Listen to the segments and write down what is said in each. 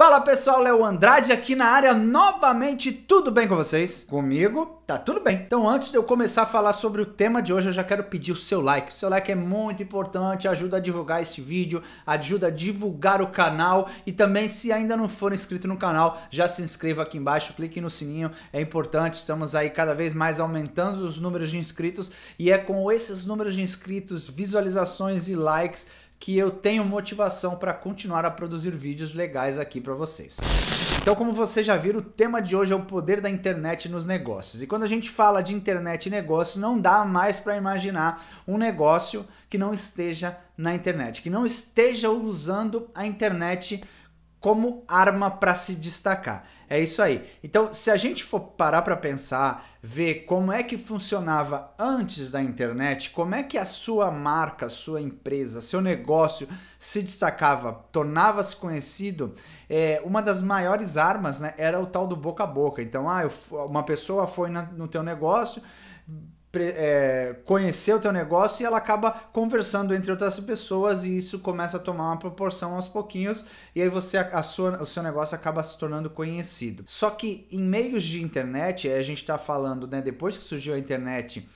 Fala pessoal, Léo Andrade aqui na área novamente, tudo bem com vocês? Comigo? Tá tudo bem. Então antes de eu começar a falar sobre o tema de hoje, eu já quero pedir o seu like. O seu like é muito importante, ajuda a divulgar esse vídeo, ajuda a divulgar o canal e também se ainda não for inscrito no canal, já se inscreva aqui embaixo, clique no sininho, é importante. Estamos aí cada vez mais aumentando os números de inscritos e é com esses números de inscritos, visualizações e likes que eu tenho motivação para continuar a produzir vídeos legais aqui para vocês. Então, como você já viu, o tema de hoje é o poder da internet nos negócios. E quando a gente fala de internet e negócio, não dá mais para imaginar um negócio que não esteja na internet, que não esteja usando a internet como arma para se destacar. É isso aí. Então, se a gente for parar para pensar, ver como é que funcionava antes da internet, como é que a sua marca, sua empresa, seu negócio se destacava, tornava-se conhecido, é, uma das maiores armas né, era o tal do boca a boca. Então, ah, eu, uma pessoa foi na, no teu negócio é, conhecer o teu negócio e ela acaba conversando entre outras pessoas e isso começa a tomar uma proporção aos pouquinhos e aí você a sua, o seu negócio acaba se tornando conhecido. Só que em meios de internet, a gente está falando, né, depois que surgiu a internet,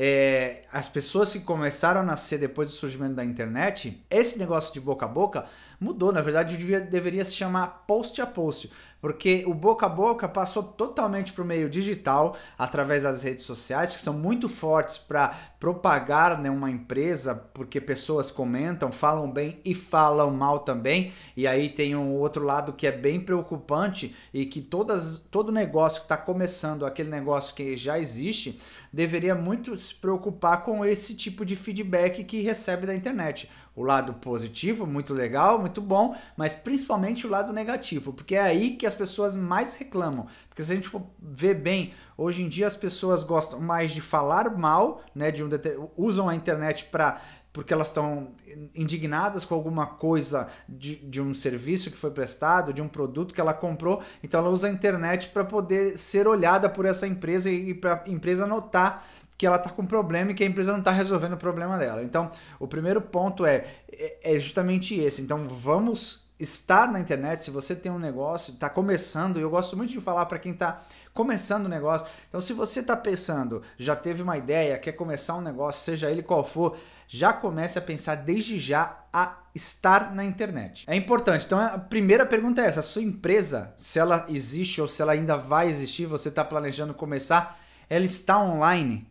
é, as pessoas que começaram a nascer depois do surgimento da internet, esse negócio de boca a boca Mudou, na verdade devia, deveria se chamar post a post, porque o boca a boca passou totalmente para o meio digital, através das redes sociais, que são muito fortes para propagar né, uma empresa, porque pessoas comentam, falam bem e falam mal também. E aí tem um outro lado que é bem preocupante e que todas, todo negócio que está começando, aquele negócio que já existe, deveria muito se preocupar com esse tipo de feedback que recebe da internet o lado positivo, muito legal, muito bom, mas principalmente o lado negativo, porque é aí que as pessoas mais reclamam. Porque se a gente for ver bem, hoje em dia as pessoas gostam mais de falar mal, né, de um usam a internet para porque elas estão indignadas com alguma coisa de, de um serviço que foi prestado, de um produto que ela comprou, então ela usa a internet para poder ser olhada por essa empresa e para a empresa notar que ela está com um problema e que a empresa não está resolvendo o problema dela. Então, o primeiro ponto é, é, é justamente esse. Então, vamos estar na internet. Se você tem um negócio, está começando, eu gosto muito de falar para quem está começando o negócio. Então, se você está pensando, já teve uma ideia, quer começar um negócio, seja ele qual for, já comece a pensar desde já a estar na internet. É importante. Então, a primeira pergunta é essa: a sua empresa, se ela existe ou se ela ainda vai existir, você está planejando começar, ela está online?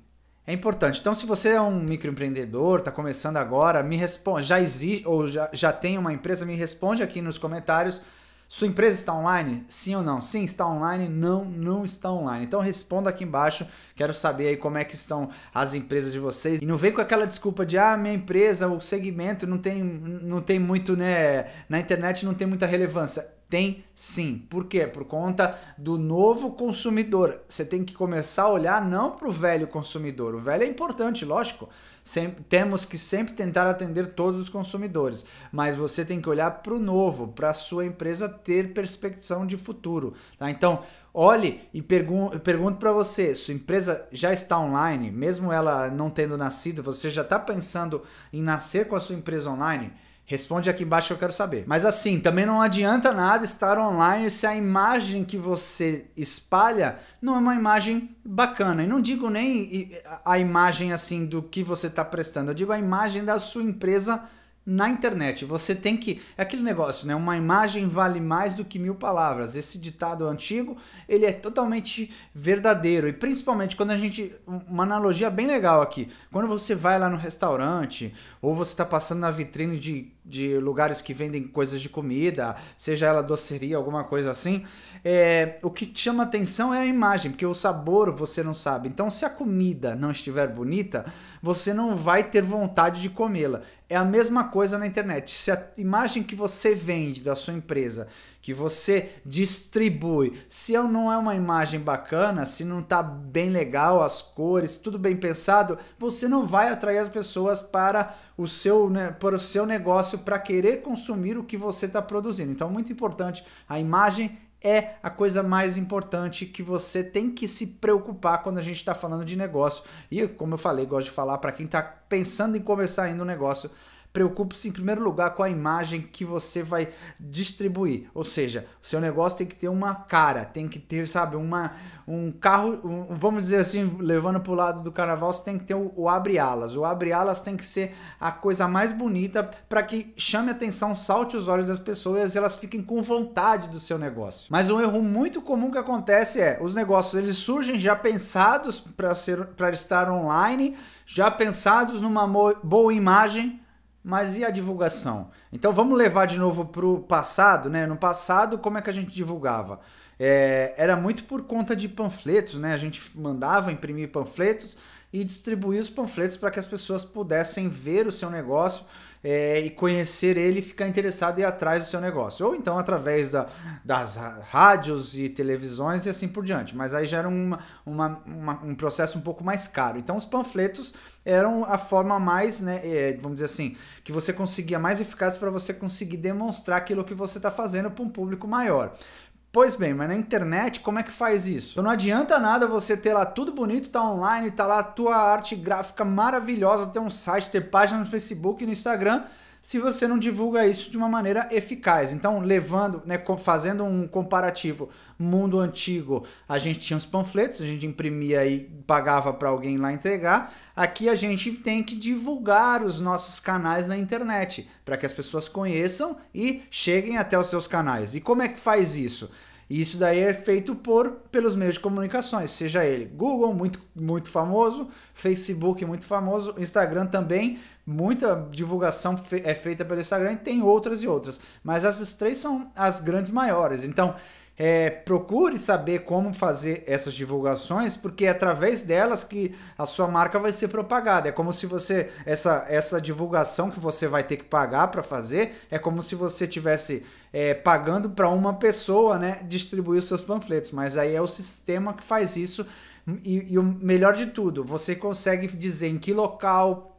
É importante. Então, se você é um microempreendedor, está começando agora, me responde. Já existe ou já, já tem uma empresa? Me responde aqui nos comentários. Sua empresa está online? Sim ou não? Sim, está online? Não, não está online. Então responda aqui embaixo. Quero saber aí como é que estão as empresas de vocês. E não vem com aquela desculpa de ah, minha empresa, o segmento não tem, não tem muito, né? Na internet não tem muita relevância tem sim. Por quê? Por conta do novo consumidor. Você tem que começar a olhar não para o velho consumidor. O velho é importante, lógico. Sempre, temos que sempre tentar atender todos os consumidores. Mas você tem que olhar para o novo, para a sua empresa ter perspectiva de futuro. Tá? Então, olhe e pergun pergunto para você: sua empresa já está online? Mesmo ela não tendo nascido, você já está pensando em nascer com a sua empresa online? Responde aqui embaixo que eu quero saber. Mas assim, também não adianta nada estar online se a imagem que você espalha não é uma imagem bacana. E não digo nem a imagem assim do que você está prestando, eu digo a imagem da sua empresa na internet. Você tem que. É aquele negócio, né? Uma imagem vale mais do que mil palavras. Esse ditado antigo, ele é totalmente verdadeiro. E principalmente quando a gente. Uma analogia bem legal aqui. Quando você vai lá no restaurante, ou você está passando na vitrine de de lugares que vendem coisas de comida, seja ela doceria, alguma coisa assim, é, o que chama atenção é a imagem, porque o sabor você não sabe. Então, se a comida não estiver bonita, você não vai ter vontade de comê-la. É a mesma coisa na internet. Se a imagem que você vende da sua empresa que você distribui. Se não é uma imagem bacana, se não está bem legal as cores, tudo bem pensado, você não vai atrair as pessoas para o seu, né, para o seu negócio para querer consumir o que você está produzindo. Então, muito importante a imagem é a coisa mais importante que você tem que se preocupar quando a gente está falando de negócio. E como eu falei, gosto de falar para quem está pensando em começar ainda um negócio, Preocupe-se em primeiro lugar com a imagem que você vai distribuir. Ou seja, o seu negócio tem que ter uma cara, tem que ter, sabe, uma, um carro, um, vamos dizer assim, levando para o lado do carnaval, você tem que ter o, o abre-alas. O abre-alas tem que ser a coisa mais bonita para que chame atenção, salte os olhos das pessoas e elas fiquem com vontade do seu negócio. Mas um erro muito comum que acontece é os negócios eles surgem já pensados para estar online, já pensados numa boa imagem, mas e a divulgação? Então vamos levar de novo para o passado, né? No passado, como é que a gente divulgava? É, era muito por conta de panfletos, né? A gente mandava imprimir panfletos e distribuía os panfletos para que as pessoas pudessem ver o seu negócio é, e conhecer ele, ficar interessado e ir atrás do seu negócio. Ou então através da, das rádios e televisões e assim por diante. Mas aí já era uma, uma, uma, um processo um pouco mais caro. Então os panfletos eram a forma mais, né, é, vamos dizer assim, que você conseguia mais eficaz para você conseguir demonstrar aquilo que você está fazendo para um público maior. Pois bem, mas na internet como é que faz isso? Então não adianta nada você ter lá tudo bonito, tá online, tá lá a tua arte gráfica maravilhosa, ter um site, ter página no Facebook e no Instagram, se você não divulga isso de uma maneira eficaz. Então, levando, né, fazendo um comparativo, mundo antigo, a gente tinha os panfletos, a gente imprimia e pagava para alguém lá entregar. Aqui a gente tem que divulgar os nossos canais na internet, para que as pessoas conheçam e cheguem até os seus canais. E como é que faz isso? isso daí é feito por pelos meios de comunicações, seja ele Google, muito, muito famoso, Facebook, muito famoso, Instagram também, muita divulgação fe é feita pelo Instagram e tem outras e outras. Mas essas três são as grandes maiores. Então, é, procure saber como fazer essas divulgações, porque é através delas que a sua marca vai ser propagada. É como se você essa essa divulgação que você vai ter que pagar para fazer é como se você tivesse é, pagando para uma pessoa, né, distribuir os seus panfletos. Mas aí é o sistema que faz isso e, e o melhor de tudo, você consegue dizer em que local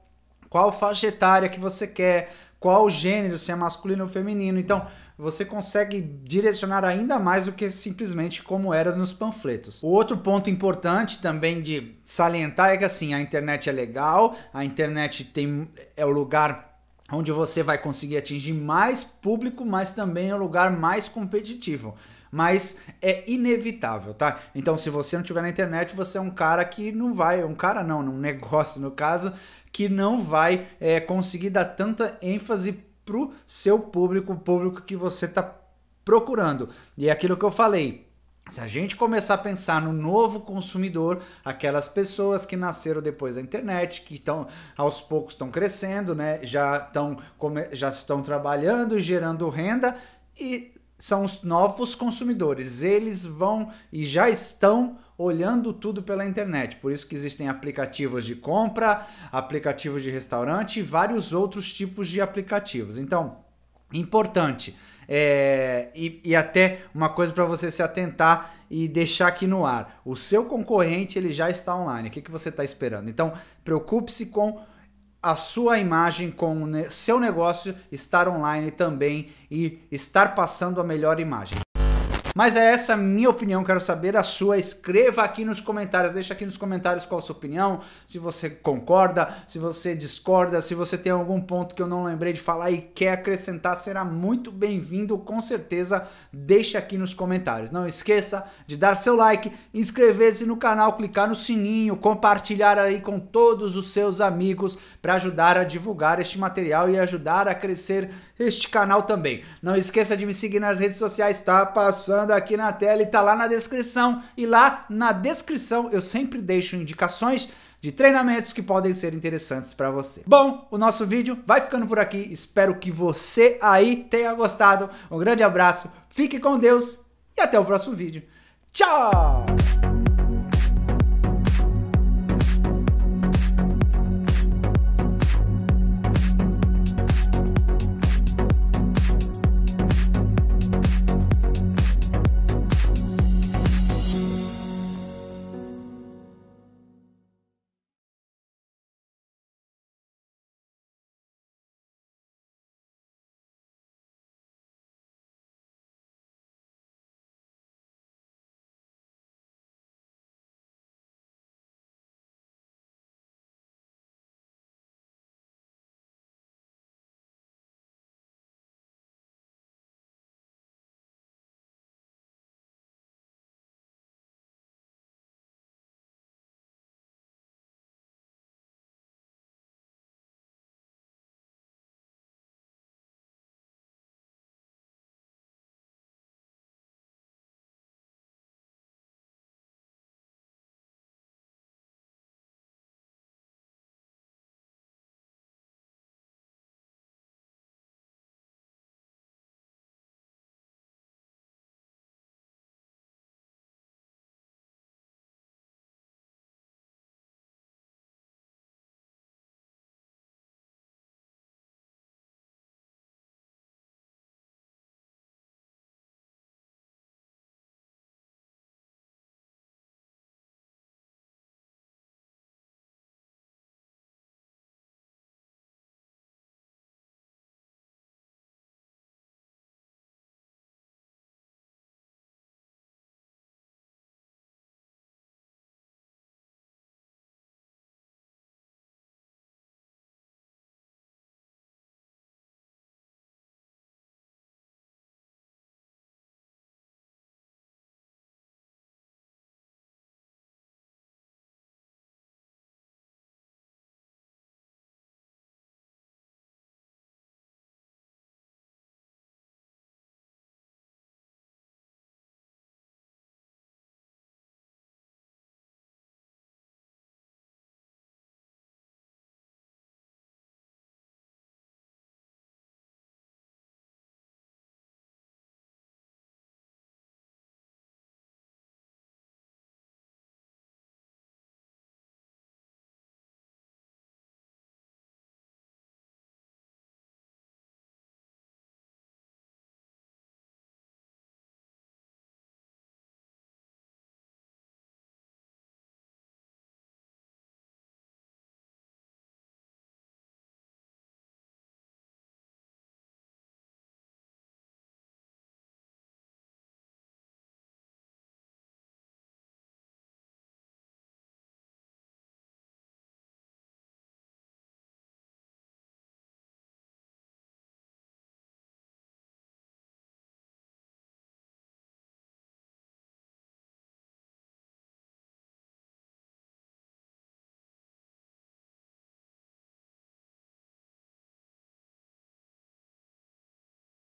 qual faixa etária que você quer, qual gênero, se é masculino ou feminino. Então, você consegue direcionar ainda mais do que simplesmente como era nos panfletos. O outro ponto importante também de salientar é que assim, a internet é legal, a internet tem é o lugar onde você vai conseguir atingir mais público, mas também é o lugar mais competitivo. Mas é inevitável, tá? Então, se você não tiver na internet, você é um cara que não vai, um cara não, um negócio no caso, que não vai é, conseguir dar tanta ênfase pro seu público, o público que você tá procurando. E é aquilo que eu falei, se a gente começar a pensar no novo consumidor, aquelas pessoas que nasceram depois da internet, que estão aos poucos estão crescendo, né? Já estão já estão trabalhando, gerando renda e são os novos consumidores. Eles vão e já estão olhando tudo pela internet. Por isso que existem aplicativos de compra, aplicativos de restaurante e vários outros tipos de aplicativos. Então, importante. É, e, e, até uma coisa para você se atentar e deixar aqui no ar. O seu concorrente ele já está online. O que, que você está esperando? Então, preocupe-se com a sua imagem com o seu negócio estar online também e estar passando a melhor imagem. Mas é essa minha opinião, quero saber a sua. Escreva aqui nos comentários, deixa aqui nos comentários qual a sua opinião, se você concorda, se você discorda, se você tem algum ponto que eu não lembrei de falar e quer acrescentar, será muito bem-vindo, com certeza. Deixa aqui nos comentários. Não esqueça de dar seu like, inscrever-se no canal, clicar no sininho, compartilhar aí com todos os seus amigos para ajudar a divulgar este material e ajudar a crescer este canal também. Não esqueça de me seguir nas redes sociais, tá passando aqui na tela e tá lá na descrição. E lá na descrição eu sempre deixo indicações de treinamentos que podem ser interessantes para você. Bom, o nosso vídeo vai ficando por aqui. Espero que você aí tenha gostado. Um grande abraço, fique com Deus e até o próximo vídeo. Tchau!